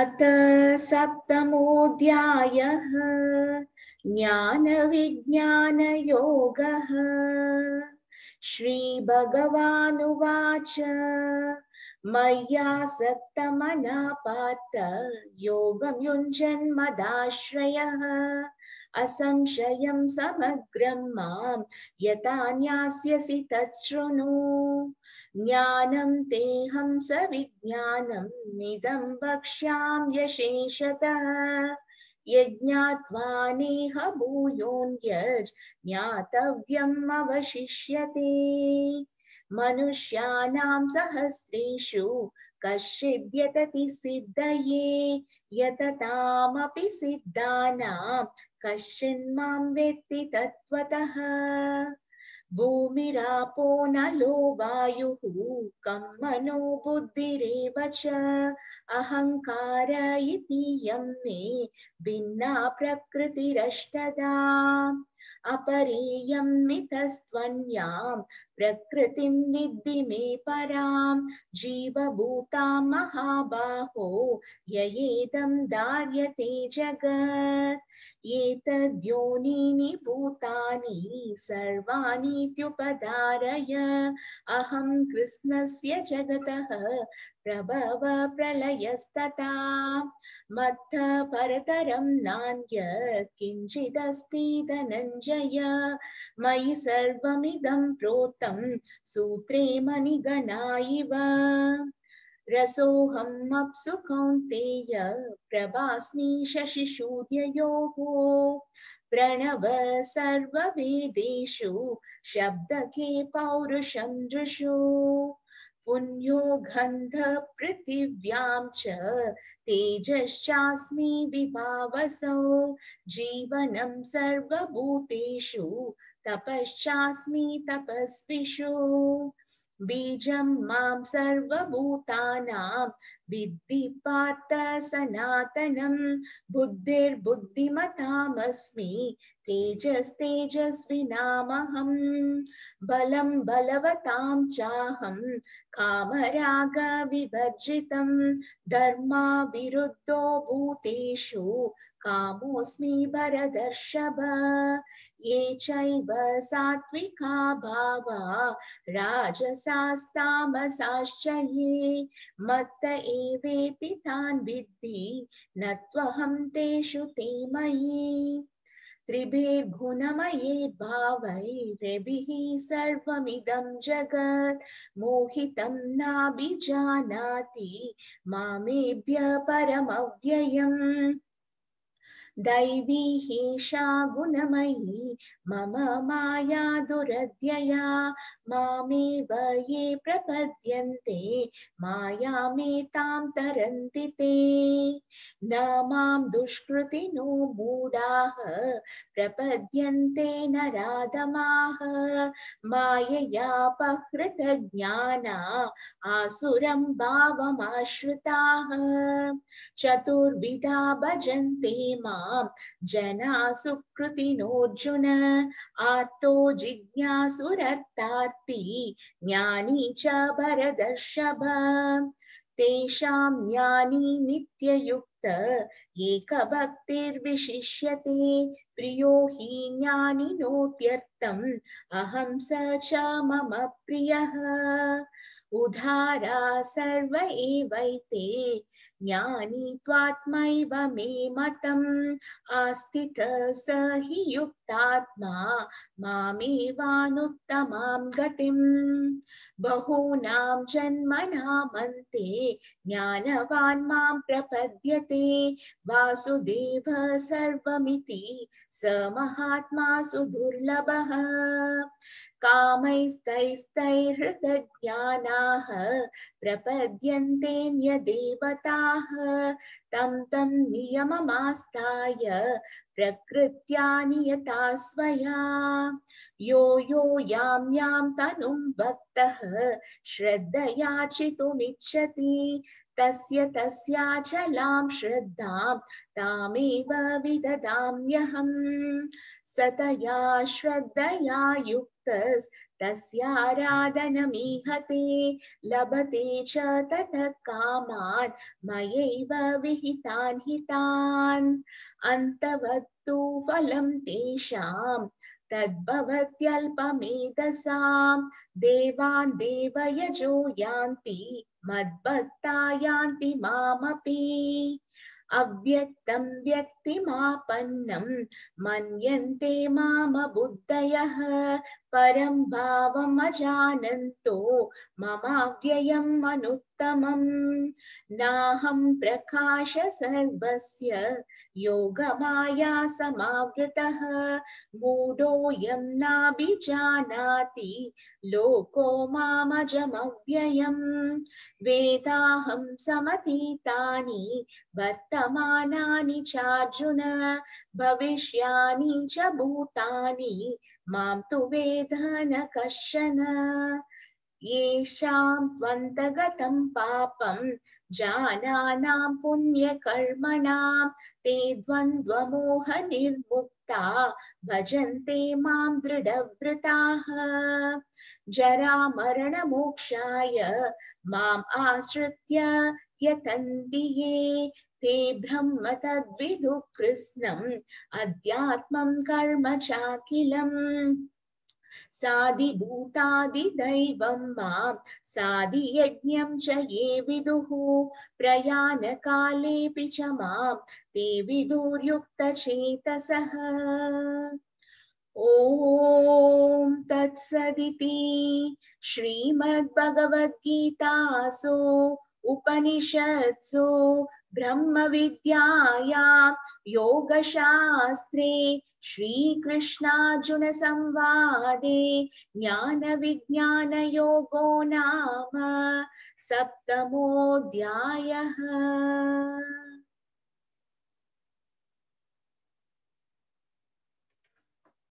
अथ सप्तमोऽध्यायः ज्ञानविज्ञानयोगः श्रीभगवानुवाच मय्या सप्तमना पार्थ योगं युञ्जन्मदाश्रयः असंशय समग्रं मां यथा न्यास्यसि तच्छृणु ज्ञानं तेऽहं सविज्ञानं निदं वक्ष्याम्यशेषतः यज्ञात्वा नेह ज्ञातव्यम् अवशिष्यते मनुष्याणां सहस्रेषु कश्चिद्यतति सिद्धये यततामपि सिद्धानां कश्चिन्मां वेत्ति तत्त्वतः भूमिरापो नलो वायुः कं मनो बुद्धिरेव च अहङ्कार इति यं मे भिन्ना प्रकृतिरष्टदा अपरेयं मितस्त्वन्यां प्रकृतिं विद्धि मे परां जीवभूता महाबाहो ययेदं दार्यते जगत् एतद्योनीनि भूतानि सर्वाणीत्युपधारय अहं कृष्णस्य जगतः प्रभव प्रलयस्तता मत्थ परतर नान्य किंचिदस्ती धनंजय मयि सर्वमिदं प्रोतम सूत्रे मणिगणा रसोहमसु कौंतेय प्रभास्मी शशिशूर्यो प्रभास्मि शशिशूर्ययोः प्रणव के शब्दके दृशु पुण्यो गंध पृथिव्यां च तेजश्चास्मि विभावसौ जीवनं सर्वभूतेषु तपश्चास्मि तपस्विषु बीजं मां सर्वभूतानां विद्धि पार्थ सनातनं बुद्धिर्बुद्धिमतामस्मि तेजस्तेजस्विनामहं बलं बलवतां चाहं कामरागविवर्जितं धर्माविरुद्धो भूतेषु कामोऽस्मि भरदर्शभ ये सात्विका भावा राजसास्तामसाश्च ये मत्त एवेति तान् विद्धि न त्वहं तेषु ते मयि त्रिभिर्गुणमये भावैरभिः सर्वमिदं जगत् मोहितं नाभिजानाति मामेभ्य परमव्ययम् दैवी हीषा गुणमयी मम माया दुरद्यया मामेव ये प्रपद्यन्ते मायामेतां तरन्ति ते न मां दुष्कृतिनो मूढाः प्रपद्यन्ते न राधमाः माययापहृतज्ञाना आसुरं भावमाश्रिताः चतुर्विधा भजन्ते मा मां जनासुकृतिनोऽर्जुन आर्तो जिज्ञासुरर्थार्थी ज्ञानी च भरदर्षभ तेषां ज्ञानी नित्ययुक्त एकभक्तिर्विशिष्यते प्रियो हि ज्ञानिनोत्यर्थम् अहं स च मम प्रियः उधारा सर्व एवैते ज्ञानी त्वात्मैव मे मतम् आस्थित स हि युक्तात्मा मामेवानुत्तमां गतिम् बहूनां जन्मनामन्ते ज्ञानवान् मां प्रपद्यते वासुदेव सर्वमिति स महात्मा सुदुर्लभः कामैस्तैस्तैर्हृतज्ञानाः प्रपद्यन्ते न्यदेवताः तं तं नियममास्ताय प्रकृत्या नियता स्वया यो यो यां यां तनुं भक्तः श्रद्धयार्चितुमिच्छति तस्य तस्याचलां श्रद्धां तामेव विददाम्यहम् सतया श्रद्धया युक्तस्तस्याराधनमीहते लभते च ततः कामान् मयैव विहितान् हितान् अन्तवत्तु फलं तेषाम् तद्भवत्यल्पमेधसां देवान् देवयजो यान्ति मद्भक्ता यान्ति मामपि अव्यक्तं व्यक्तिमापन्नं मन्यन्ते माम बुद्धयः परं भावमजानन्तो ममाव्ययम् मनुत् उत्तमम् नाहं प्रकाश सर्वस्य योगमाया समावृतः मूढोऽयं नाभिजानाति लोको मामजमव्ययम् वेदाहं समतीतानि वर्तमानानि चार्जुन भविष्यानि च भूतानि मां तु वेद न कश्चन येषां त्वन्तगतं पापं जानानां पुण्यकर्मणां ते द्वन्द्वमोहनिर्मुक्ता भजन्ते मां दृढव्रताः जरामरणमोक्षाय माम् आश्रित्य यतन्ति ये ते ब्रह्म तद्विदुः कृत्स्नम् अध्यात्मं कर्म चाखिलम् साधिभूतादिदैवं मां साधियज्ञं च ये विदुः प्रयाणकालेऽपि च मां ते विदुर्युक्तचेतसः ॐ तत्सदिति श्रीमद्भगवद्गीतासु उपनिषत्सु ब्रह्म ब्रह्मविद्यायां योगशास्त्रे विज्ञान योगो नाम सप्तमोऽध्यायः